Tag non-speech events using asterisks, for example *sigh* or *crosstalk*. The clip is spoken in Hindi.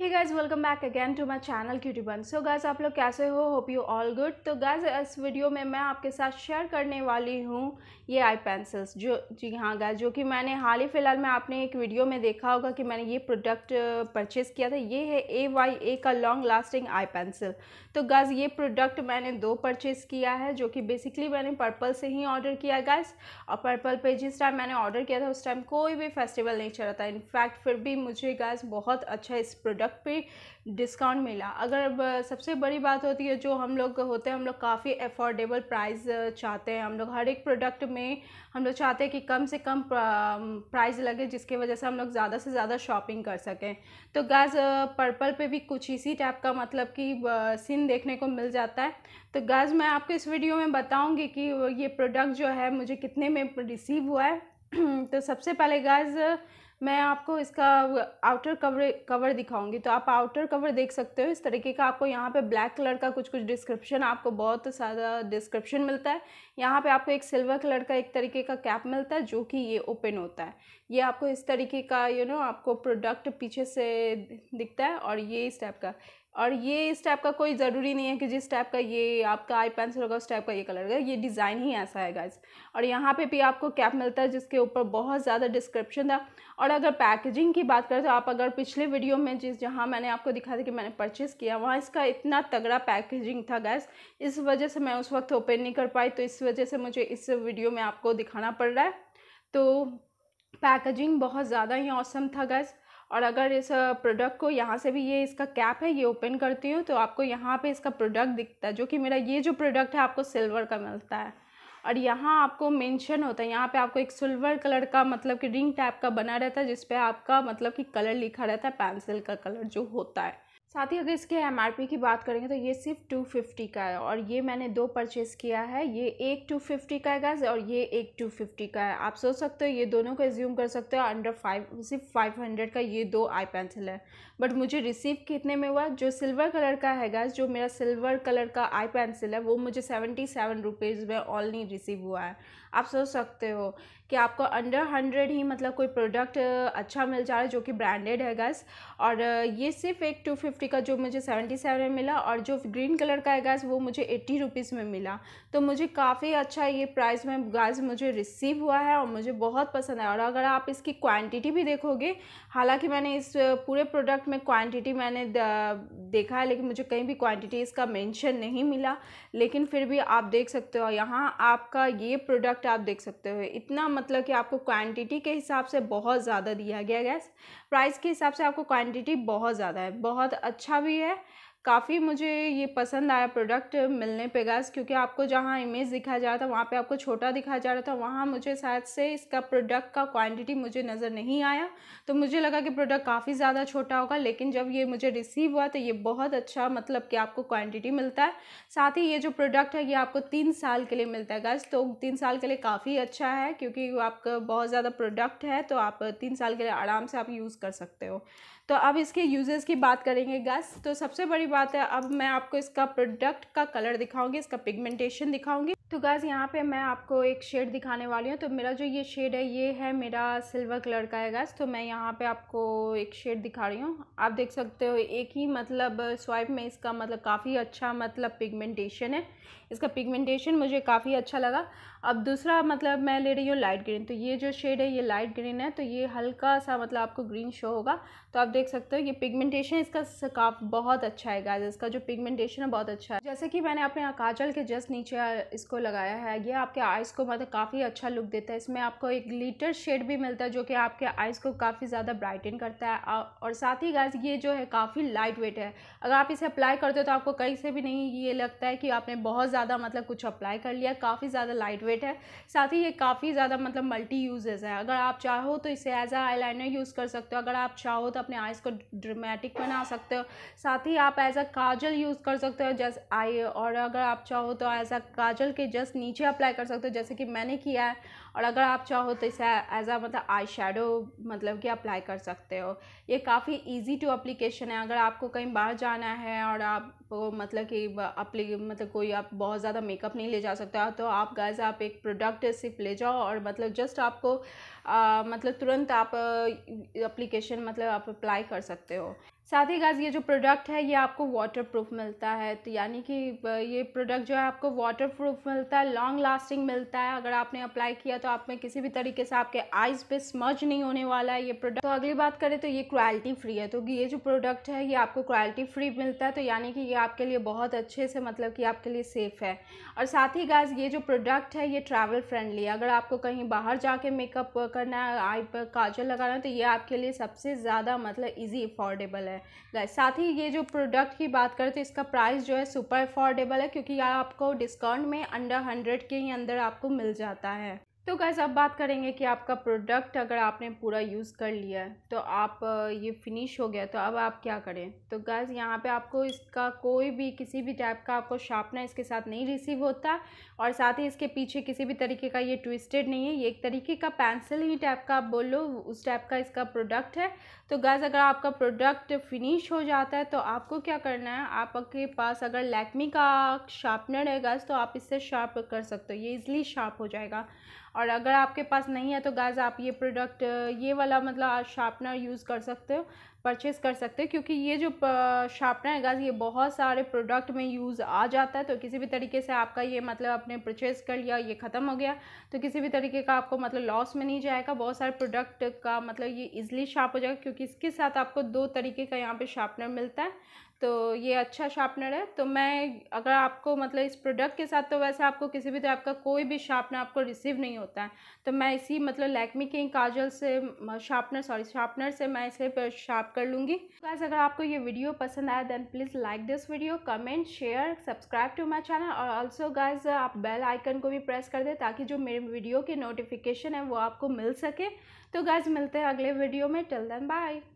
he guys welcome back again to my channel cutie bun so guys आप लोग कैसे हो होप यू ऑल गुड तो गाइज इस वीडियो में मैं आपके साथ शेयर करने वाली हूँ ये आई पेंसिल्स जो जी हाँ गाइज जो कि मैंने हाल ही फ़िलहाल में आपने एक वीडियो में देखा होगा कि मैंने ये प्रोडक्ट परचेज़ किया था ये है ए वाई ए का लॉन्ग लास्टिंग आई पेंसिल तो गाइज ये प्रोडक्ट मैंने दो परचेज़ किया है जो कि बेसिकली मैंने पर्पल से ही ऑर्डर किया गाइज और पर्पल पर जिस टाइम मैंने ऑर्डर किया था उस टाइम कोई भी फेस्टिवल नहीं चल रहा था इनफैक्ट फिर भी मुझे गाइज बहुत अच्छा इस प्रोडक्ट प्रोडक्ट पे डिस्काउंट मिला अगर सबसे बड़ी बात होती है जो हम लोग होते हैं हम लोग काफ़ी अफोर्डेबल प्राइस चाहते हैं हम लोग हर एक प्रोडक्ट में हम लोग चाहते हैं कि कम से कम प्राइस लगे जिसकी वजह से हम लोग ज़्यादा से ज़्यादा शॉपिंग कर सकें तो गैस पर्पल पे भी कुछ इसी टाइप का मतलब कि सीन देखने को मिल जाता है तो गैस मैं आपको इस वीडियो में बताऊँगी कि ये प्रोडक्ट जो है मुझे कितने में रिसीव हुआ है *clears throat* तो सबसे पहले गैस मैं आपको इसका आउटर कवर कवर दिखाऊंगी तो आप आउटर कवर देख सकते हो इस तरीके का आपको यहाँ पे ब्लैक कलर का कुछ कुछ डिस्क्रिप्शन आपको बहुत सारा डिस्क्रिप्शन मिलता है यहाँ पे आपको एक सिल्वर कलर का एक तरीके का कैप मिलता है जो कि ये ओपन होता है ये आपको इस तरीके का यू you नो know, आपको प्रोडक्ट पीछे से दिखता है और ये इस टाइप का और ये इस टाइप का कोई ज़रूरी नहीं है कि जिस टाइप का ये आपका आई पेंसिल होगा उस टाइप का ये कलर होगा ये डिज़ाइन ही ऐसा है गाइज और यहाँ पे भी आपको कैप मिलता है जिसके ऊपर बहुत ज़्यादा डिस्क्रिप्शन था और अगर पैकेजिंग की बात करें तो आप अगर पिछले वीडियो में जिस जहाँ मैंने आपको दिखा था कि मैंने परचेज़ किया वहाँ इसका इतना तगड़ा पैकेजिंग था गैस इस वजह से मैं उस वक्त ओपन नहीं कर पाई तो इस वजह से मुझे इस वीडियो में आपको दिखाना पड़ रहा है तो पैकेजिंग बहुत ज़्यादा ही औसम था गैस और अगर इस प्रोडक्ट को यहाँ से भी ये इसका कैप है ये ओपन करती हूँ तो आपको यहाँ पे इसका प्रोडक्ट दिखता है जो कि मेरा ये जो प्रोडक्ट है आपको सिल्वर का मिलता है और यहाँ आपको मेंशन होता है यहाँ पे आपको एक सिल्वर कलर का मतलब कि रिंग टाइप का बना रहता है जिसपे आपका मतलब कि कलर लिखा रहता है पेंसिल का कलर जो होता है साथ ही अगर इसके एम की बात करेंगे तो ये सिर्फ टू फिफ्टी का है और ये मैंने दो परचेज़ किया है ये एक टू फिफ्टी का है गैस और ये एक टू फिफ्टी का है आप सोच सकते हो ये दोनों को एज्यूम कर सकते हो अंडर फाइव सिर्फ फाइव हंड्रेड का ये दो आई पेंसिल है बट मुझे रिसीव कितने में हुआ जो सिल्वर कलर का है गैस जो मेरा सिल्वर कलर का आई पेंसिल है वो मुझे सेवेंटी सेवन रुपीज़ में ऑनली रिसीव हुआ है आप सोच सकते हो कि आपको अंडर हंड्रेड ही मतलब कोई प्रोडक्ट अच्छा मिल जा रहा है जो कि ब्रांडेड है गैस और ये सिर्फ एक टू फिफ्टी का जो मुझे सेवेंटी सेवन में मिला और जो ग्रीन कलर का है गैस वो मुझे एट्टी रुपीज़ में मिला तो मुझे काफ़ी अच्छा ये प्राइस में गैस मुझे रिसीव हुआ है और मुझे बहुत पसंद आया और अगर आप इसकी क्वान्टिटी भी देखोगे हालाँकि मैंने इस पूरे प्रोडक्ट में क्वान्टिटी मैंने देखा है लेकिन मुझे कहीं भी क्वान्टिटी इसका मैंशन नहीं मिला लेकिन फिर भी आप देख सकते हो यहाँ आपका ये प्रोडक्ट प्रोडक्ट आप देख सकते हो इतना मतलब कि आपको क्वांटिटी के हिसाब से बहुत ज़्यादा दिया गया गैस प्राइस के हिसाब से आपको क्वांटिटी बहुत ज़्यादा है बहुत अच्छा भी है काफ़ी मुझे ये पसंद आया प्रोडक्ट मिलने पे गैस क्योंकि आपको जहाँ इमेज दिखाया जा रहा था वहाँ पे आपको छोटा दिखाया जा रहा था वहाँ मुझे शायद से इसका प्रोडक्ट का क्वांटिटी मुझे नज़र नहीं आया तो मुझे लगा कि प्रोडक्ट काफ़ी ज़्यादा छोटा होगा लेकिन जब ये मुझे रिसीव हुआ तो ये बहुत अच्छा मतलब कि आपको क्वान्टिटी मिलता है साथ ही ये जो प्रोडक्ट है ये आपको तीन साल के लिए मिलता है गैस तो तीन साल के लिए काफ़ी अच्छा है क्योंकि आपका बहुत ज़्यादा प्रोडक्ट है तो आप तीन साल के लिए आराम से आप यूज़ कर सकते हो तो अब इसके यूजेस की बात करेंगे गैस तो सबसे बड़ी बात है अब मैं आपको इसका प्रोडक्ट का कलर दिखाऊंगी इसका पिगमेंटेशन दिखाऊंगी तो गैस यहाँ पे मैं आपको एक शेड दिखाने वाली हूँ तो मेरा जो ये शेड है ये है मेरा सिल्वर कलर का है गैस तो मैं यहाँ पे आपको एक शेड दिखा रही हूँ आप देख सकते हो एक ही मतलब स्वाइप में इसका मतलब काफ़ी अच्छा मतलब पिगमेंटेशन है इसका पिगमेंटेशन मुझे काफ़ी अच्छा लगा अब दूसरा मतलब मैं ले रही हूँ लाइट ग्रीन तो ये जो शेड है ये लाइट ग्रीन है तो ये हल्का सा मतलब आपको ग्रीन शो होगा तो आप देख सकते हो ये पिगमेंटेशन इसका काफ बहुत अच्छा है गाइस इसका जो पिगमेंटेशन है बहुत अच्छा है जैसे कि मैंने अपने काजल के जस्ट नीचे इसको लगाया है ये आपके आइज़ को मतलब काफ़ी अच्छा लुक देता है इसमें आपको एक लीटर शेड भी मिलता है जो कि आपके आइज़ को काफ़ी ज़्यादा ब्राइटन करता है और साथ ही गाइज ये जो है काफ़ी लाइट वेट है अगर आप इसे अप्लाई करते हो तो आपको कहीं से भी नहीं ये लगता है कि आपने बहुत ज़्यादा मतलब कुछ अप्लाई कर लिया काफ़ी ज़्यादा लाइट वेट वेट है साथ ही ये काफ़ी ज़्यादा मतलब मल्टी यूजेज़ है अगर आप चाहो तो इसे एज आ आई यूज़ कर सकते हो अगर आप चाहो तो अपने आइज़ को ड्रामेटिक बना सकते हो साथ ही आप एज अ काजल यूज़ कर सकते हो जैसे आई और अगर आप चाहो तो एज अ काजल के जस्ट नीचे अप्लाई कर सकते हो जैसे कि मैंने किया है और अगर आप चाहो तो इसे एज आ मतलब आई शेडो मतलब कि अप्लाई कर सकते हो ये काफ़ी ईजी टू अप्लीकेशन है अगर आपको कहीं बाहर जाना है और आप मतलब कि अपने मतलब कोई आप बहुत ज़्यादा मेकअप नहीं ले जा सकता हाँ, तो आप गाइज आप एक प्रोडक्ट सिर्फ ले जाओ और मतलब जस्ट आपको आ, मतलब तुरंत आप एप्लीकेशन मतलब आप अप्लाई कर सकते हो साथ ही गाज ये जो प्रोडक्ट है ये आपको वाटर प्रूफ मिलता है तो यानी कि ये प्रोडक्ट जो है आपको वाटर प्रूफ मिलता है लॉन्ग लास्टिंग मिलता है अगर आपने अप्लाई किया तो आप में किसी भी तरीके से आपके आइज़ पे स्मज नहीं होने वाला है ये प्रोडक्ट तो अगली बात करें तो ये क्वालिटी फ्री है तो ये जो प्रोडक्ट है ये आपको क्वालिटी फ्री मिलता है तो यानी कि ये आपके लिए बहुत अच्छे से मतलब कि आपके लिए सेफ़ है और साथ ही गाज ये जो प्रोडक्ट है ये ट्रैवल फ्रेंडली है अगर आपको कहीं बाहर जाके मेकअप करना है आई पर काजल लगाना है तो ये आपके लिए सबसे ज़्यादा मतलब ईजी अफोर्डेबल है है गाइस साथ ही ये जो प्रोडक्ट की बात करें तो इसका प्राइस जो है सुपर अफोर्डेबल है क्योंकि आपको डिस्काउंट में अंडर हंड्रेड के ही अंदर आपको मिल जाता है तो गैस अब बात करेंगे कि आपका प्रोडक्ट अगर आपने पूरा यूज़ कर लिया है तो आप ये फिनिश हो गया तो अब आप क्या करें तो गैस यहाँ पे आपको इसका कोई भी किसी भी टाइप का आपको शार्पनर इसके साथ नहीं रिसीव होता और साथ ही इसके पीछे किसी भी तरीके का ये ट्विस्टेड नहीं है ये एक तरीके का पेंसिल ही टाइप का आप बोल लो उस टाइप का इसका प्रोडक्ट है तो गैस अगर आपका प्रोडक्ट फिनिश हो जाता है तो आपको क्या करना है आपके पास अगर लैक्मी का शार्पनर है गैस तो आप इससे शार्प कर सकते हो ये इज़िली शार्प हो जाएगा और अगर आपके पास नहीं है तो गैज़ आप ये प्रोडक्ट ये वाला मतलब शार्पनर यूज़ कर सकते हो परचेज़ कर सकते हो क्योंकि ये जो शार्पनर है गैज़ ये बहुत सारे प्रोडक्ट में यूज़ आ जाता है तो किसी भी तरीके से आपका ये मतलब आपने परचेज़ कर लिया ये ख़त्म हो गया तो किसी भी तरीके का आपको मतलब लॉस में नहीं जाएगा बहुत सारे प्रोडक्ट का मतलब ये इजिली शार्प हो जाएगा क्योंकि इसके साथ आपको दो तरीके का यहाँ पर शार्पनर मिलता है तो ये अच्छा शार्पनर है तो मैं अगर आपको मतलब इस प्रोडक्ट के साथ तो वैसे आपको किसी भी टाइप का कोई भी शार्पनर आपको रिसीव नहीं होता है तो मैं इसी मतलब लैक्मी के काजल से शार्पनर सॉरी शार्पनर से मैं इसे शार्प कर लूँगी प्लस तो अगर आपको ये वीडियो पसंद आया then please like this video comment share subscribe to my channel और ऑल्सो गाइज आप बेल आइकन को भी प्रेस कर दें ताकि जो मेरे वीडियो के नोटिफिकेशन है वो आपको मिल सके तो गाइज मिलते हैं अगले वीडियो में टिल देन बाय